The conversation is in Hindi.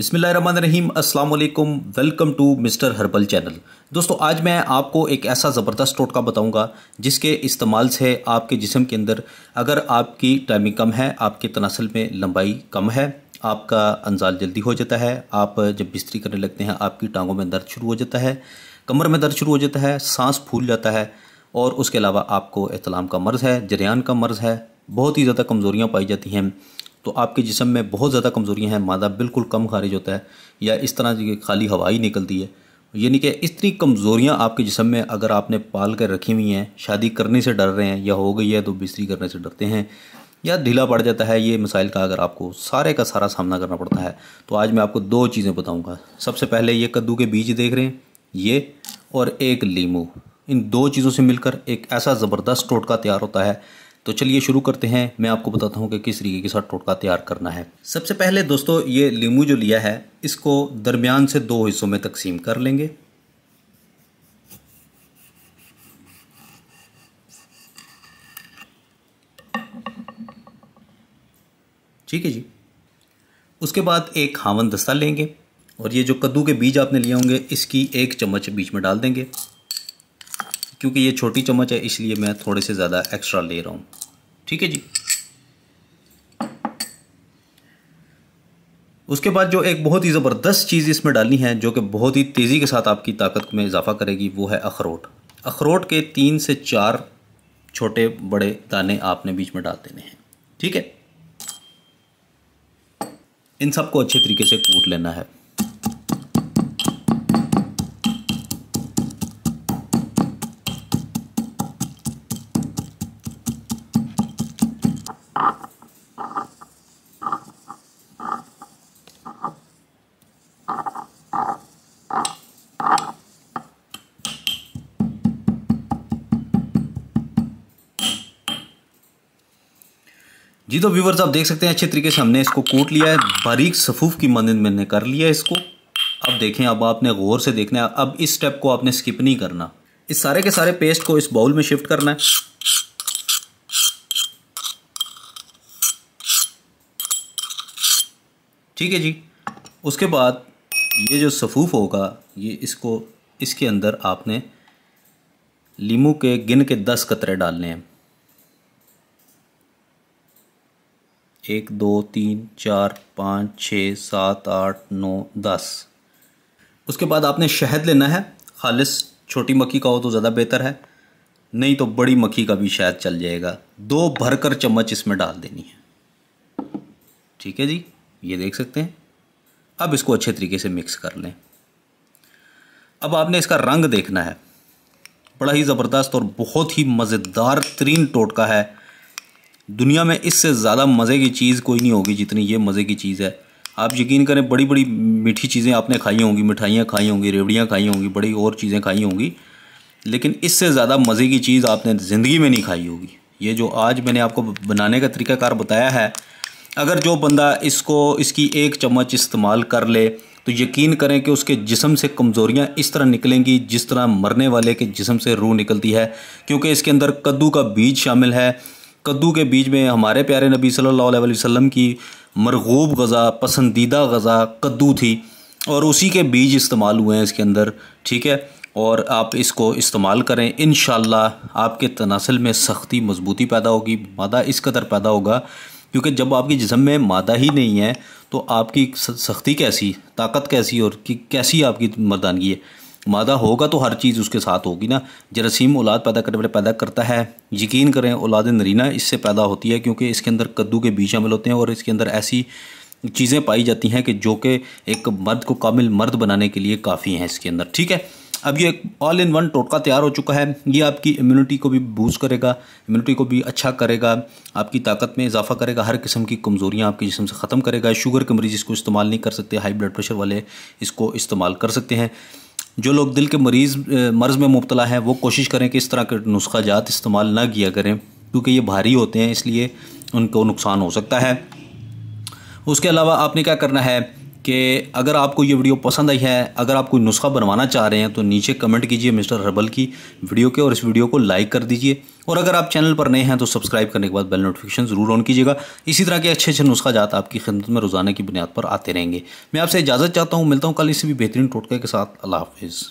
बिसमीम अस्सलाम वालेकुम welcome to mister herbal channel दोस्तों आज मैं आपको एक ऐसा ज़बरदस्त टोटका बताऊंगा जिसके इस्तेमाल से आपके जिसम के अंदर अगर आपकी टाइमिंग कम है आपके तनासल में लंबाई कम है आपका अंजाल जल्दी हो जाता है आप जब बिस्तरी करने लगते हैं आपकी टांगों में दर्द शुरू हो जाता है कमर में दर्द शुरू हो जाता है सांस फूल जाता है और उसके अलावा आपको एहतलाम का मर्ज़ है जरियान का मर्ज़ है बहुत ही ज़्यादा कमज़ोरियाँ पाई जाती हैं तो आपके जिसम में बहुत ज़्यादा कमज़ोरियाँ हैं मादा बिल्कुल कम खारिज होता है या इस तरह की खाली हवा ही निकलती है यानी कि इतनी कमज़ोरियाँ आपके जिसम में अगर आपने पाल कर रखी हुई हैं शादी करने से डर रहे हैं या हो गई है तो बिस्तरी करने से डरते हैं या ढीला पड़ जाता है ये मिसाइल का अगर आपको सारे का सारा सामना करना पड़ता है तो आज मैं आपको दो चीज़ें बताऊंगा सबसे पहले ये कद्दू के बीज देख रहे हैं ये और एक लीमू इन दो चीज़ों से मिलकर एक ऐसा ज़बरदस्त टोटका तैयार होता है तो चलिए शुरू करते हैं मैं आपको बताता हूँ कि किस तरीके के साथ टोटका तैयार करना है सबसे पहले दोस्तों ये लीमू जो लिया है इसको दरमियान से दो हिस्सों में तकसीम कर लेंगे ठीक है जी उसके बाद एक हावन दस्ता लेंगे और ये जो कद्दू के बीज आपने लिए होंगे इसकी एक चम्मच बीच में डाल देंगे क्योंकि ये छोटी चम्मच है इसलिए मैं थोड़े से ज़्यादा एक्स्ट्रा ले रहा हूँ ठीक है जी उसके बाद जो एक बहुत ही ज़बरदस्त चीज़ इसमें डालनी है जो कि बहुत ही तेज़ी के साथ आपकी ताकत में इजाफा करेगी वो है अखरोट अखरोट के तीन से चार छोटे बड़े दाने आपने बीच में डाल देने हैं ठीक है इन सबको अच्छे तरीके से कूट लेना है जी तो व्यूवर्स आप देख सकते हैं अच्छे तरीके से हमने इसको कूट लिया है बारीक सफूफ की मदद मैंने कर लिया इसको अब देखें अब आपने गौर से देखना है अब इस स्टेप को आपने स्किप नहीं करना इस सारे के सारे पेस्ट को इस बाउल में शिफ्ट करना है ठीक है जी उसके बाद ये जो सफूफ होगा ये इसको इसके अंदर आपने लीमू के गिन के दस कतरे डालने हैं एक दो तीन चार पाँच छः सात आठ नौ दस उसके बाद आपने शहद लेना है खालिश छोटी मक्खी का हो तो ज़्यादा बेहतर है नहीं तो बड़ी मक्खी का भी शहद चल जाएगा दो भरकर चम्मच इसमें डाल देनी है ठीक है जी ये देख सकते हैं अब इसको अच्छे तरीके से मिक्स कर लें अब आपने इसका रंग देखना है बड़ा ही ज़बरदस्त और बहुत ही मज़ेदार तरीन टोटका है दुनिया में इससे ज़्यादा मज़े की चीज़ कोई नहीं होगी जितनी ये मज़े की चीज़ है आप यकीन करें बड़ी बड़ी मीठी चीज़ें आपने खाई होंगी मिठाइयाँ खाई होंगी रेवड़ियाँ खाई होंगी बड़ी और चीज़ें खाई होंगी लेकिन इससे ज़्यादा मज़े की चीज़ आपने ज़िंदगी में नहीं खाई होगी ये जो आज मैंने आपको बनाने का तरीकाकार बताया है अगर जो बंदा इसको इसकी एक चम्मच इस्तेमाल कर ले तो यकीन करें कि उसके जिसम से कमज़ोरियाँ इस तरह निकलेंगी जिस तरह मरने वाले के जिसम से रूह निकलती है क्योंकि इसके अंदर कद्दू का बीज शामिल है कद्दू के बीज में हमारे प्यारे नबी सल्लल्लाहु अलैहि वसल्लम की मरगूब गज़ा पसंदीदा गज़ा कद्दू थी और उसी के बीज इस्तेमाल हुए हैं इसके अंदर ठीक है और आप इसको इस्तेमाल करें इन आपके तनासल में सख्ती मजबूती पैदा होगी मादा इस कदर पैदा होगा क्योंकि जब आपके जिसम में मादा ही नहीं है तो आपकी सख्ती कैसी ताकत कैसी और कि कैसी आपकी मर्दानगी है मादा होगा तो हर चीज़ उसके साथ होगी ना जरासीम औलाद पैदा करने वाले पैदा करता है यकीन करें औलाद नरीना इससे पैदा होती है क्योंकि इसके अंदर कद्दू के बीज शामिल होते हैं और इसके अंदर ऐसी चीज़ें पाई जाती हैं कि जो कि एक मर्द को कामिल मर्द बनाने के लिए काफ़ी हैं इसके अंदर ठीक है अब ये ऑल इन वन टोटका तैयार हो चुका है ये आपकी इम्यूनिटी को भी बूस्ट करेगा इम्यूनिटी को भी अच्छा करेगा आपकी ताकत में इजाफा करेगा हर किस्म की कमज़ोरियाँ आपके जिसम से ख़त्म करेगा शुगर के मरीज़ इसको इस्तेमाल नहीं कर सकते हाई ब्लड प्रेशर वाले इसको इस्तेमाल कर सकते हैं जो लोग दिल के मरीज़ मर्ज़ में मुबतला हैं वो कोशिश करें कि इस तरह के नुस्खा जात इस्तेमाल ना किया करें क्योंकि ये भारी होते हैं इसलिए उनको नुकसान हो सकता है उसके अलावा आपने क्या करना है कि अगर आपको ये वीडियो पसंद आई है अगर आप कोई नुस्खा बनवाना चाह रहे हैं तो नीचे कमेंट कीजिए मिस्टर हर्बल की वीडियो के और इस वीडियो को लाइक कर दीजिए और अगर आप चैनल पर नए हैं तो सब्सक्राइब करने के बाद बेल नोटिफिकेशन ज़रूर ऑन कीजिएगा इसी तरह के अच्छे अच्छे नुस्खा जात आपकी खिदमत में रोज़ाना की बुनियाद पर आते रहेंगे मैं आपसे इजाज़त चाहता हूँ मिलता हूँ कल इसी भी बेहतरीन टोटके के साथ अल्लाह हाफिज़